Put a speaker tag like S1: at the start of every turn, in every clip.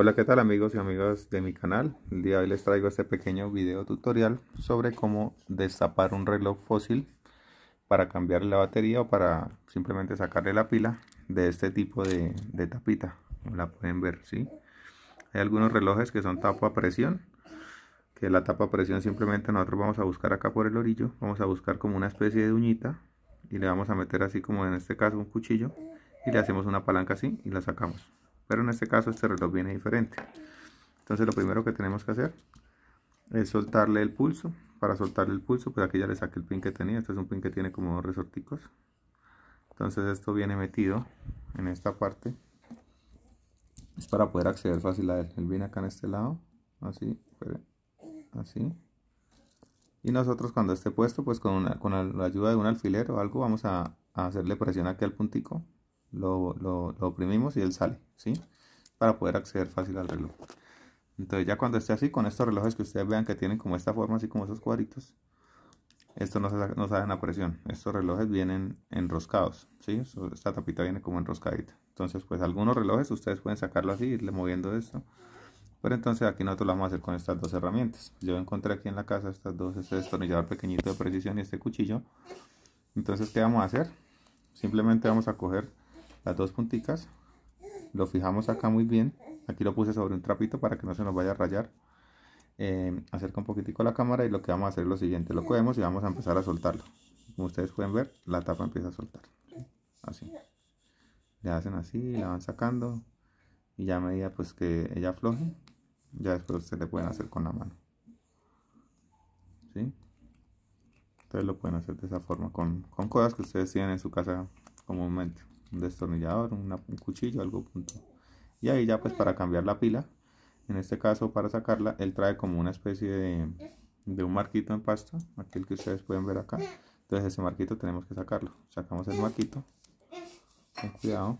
S1: Hola qué tal amigos y amigas de mi canal, el día de hoy les traigo este pequeño video tutorial sobre cómo destapar un reloj fósil para cambiar la batería o para simplemente sacarle la pila de este tipo de, tapita, como la pueden ver, ¿sí? Hay algunos relojes que son tapa a presión, que la tapa a presión simplemente nosotros vamos a buscar acá por el orillo, vamos a buscar como una especie de uñita y le vamos a meter así como en este caso un cuchillo y le hacemos una palanca así y la sacamos pero en este caso este reloj viene diferente. Entonces lo primero que tenemos que hacer es soltarle el pulso. Para soltarle el pulso, pues aquí ya le saqué el pin que tenía. Este es un pin que tiene como dos resorticos. Entonces esto viene metido en esta parte. Es para poder acceder fácil a él. Él viene acá en este lado. Así, así. Y nosotros cuando esté puesto, pues con, la ayuda de un alfiler o algo, vamos a, a hacerle presión aquí al puntico lo, oprimimos y él sale, ¿sí? Para poder acceder fácil al reloj. Entonces ya cuando esté así, con estos relojes que ustedes vean que tienen como esta forma, así como esos cuadritos, estos no, no salen a presión. Estos relojes vienen enroscados, ¿sí? Esta tapita viene como enroscadita. Entonces, pues algunos relojes ustedes pueden sacarlo así, irle moviendo esto. Pero entonces aquí nosotros lo vamos a hacer con estas dos herramientas. Yo encontré aquí en la casa estas dos, este destornillador pequeñito de precisión y este cuchillo. Entonces, ¿qué vamos a hacer? Simplemente vamos a coger las dos punticas lo fijamos acá muy bien aquí lo puse sobre un trapito para que no se nos vaya a rayar eh, acerca un poquitico la cámara y lo que vamos a hacer es lo siguiente lo cogemos y vamos a empezar a soltarlo como ustedes pueden ver la tapa empieza a soltar así le hacen así la van sacando y ya a medida pues que ella afloje ya después ustedes le pueden hacer con la mano ¿sí? ustedes lo pueden hacer de esa forma con, con cosas que ustedes tienen en su casa comúnmente un destornillador, un cuchillo, algo punto. Y ahí ya pues para cambiar la pila, en este caso para sacarla, él trae como una especie de, de un marquito en pasta, aquel que ustedes pueden ver acá. Entonces ese marquito tenemos que sacarlo. Sacamos el marquito, con cuidado,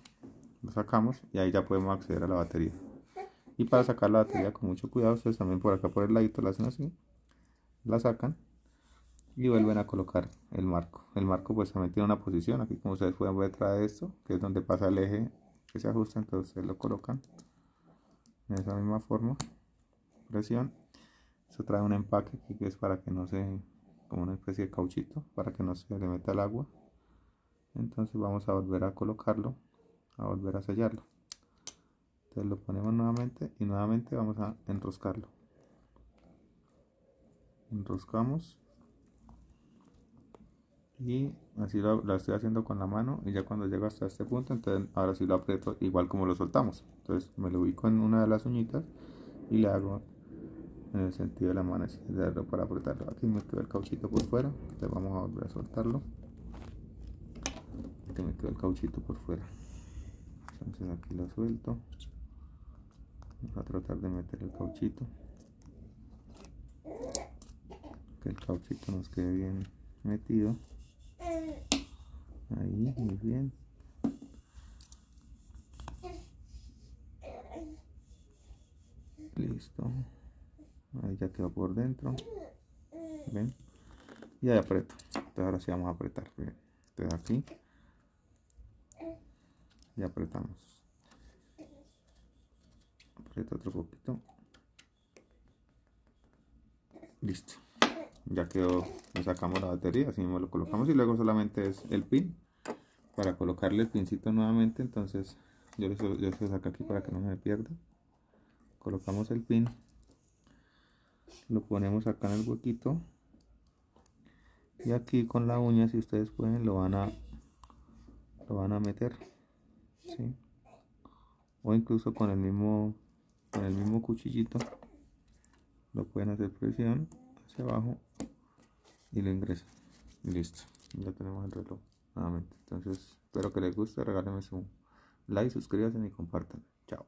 S1: lo sacamos y ahí ya podemos acceder a la batería. Y para sacar la batería con mucho cuidado, ustedes también por acá por el ladito la hacen así, la sacan y vuelven a colocar el marco. El marco pues también en una posición, aquí como ustedes pueden ver detrás de esto, que es donde pasa el eje que se ajusta, entonces lo colocan de esa misma forma, presión. Esto trae un empaque aquí que es para que no se, como una especie de cauchito, para que no se le meta el agua. Entonces vamos a volver a colocarlo, a volver a sellarlo. Entonces lo ponemos nuevamente y nuevamente vamos a enroscarlo. Enroscamos y así lo, estoy haciendo con la mano y ya cuando llego hasta este punto entonces ahora sí lo aprieto igual como lo soltamos entonces me lo ubico en una de las uñitas y le hago en el sentido de la mano así para apretarlo aquí me quedó el cauchito por fuera entonces vamos a volver a soltarlo aquí me quedó el cauchito por fuera entonces aquí lo suelto vamos a tratar de meter el cauchito que el cauchito nos quede bien metido Ahí, muy bien. Listo. Ahí ya quedó por dentro. ¿Ven? Y ahí aprieto. Entonces ahora sí vamos a apretar. Entonces este aquí. Y apretamos. Aprieto otro poquito. Listo ya quedó, le sacamos la batería, así mismo lo colocamos y luego solamente es el pin para colocarle el pincito nuevamente, entonces yo lo, saco aquí para que no me pierda colocamos el pin lo ponemos acá en el huequito y aquí con la uña si ustedes pueden lo van a lo van a meter o incluso con el mismo con el mismo cuchillito lo pueden hacer presión hacia abajo y lo ingresa y listo ya tenemos el reloj nuevamente entonces espero que les guste regálenme su like suscríbanse y compartan chao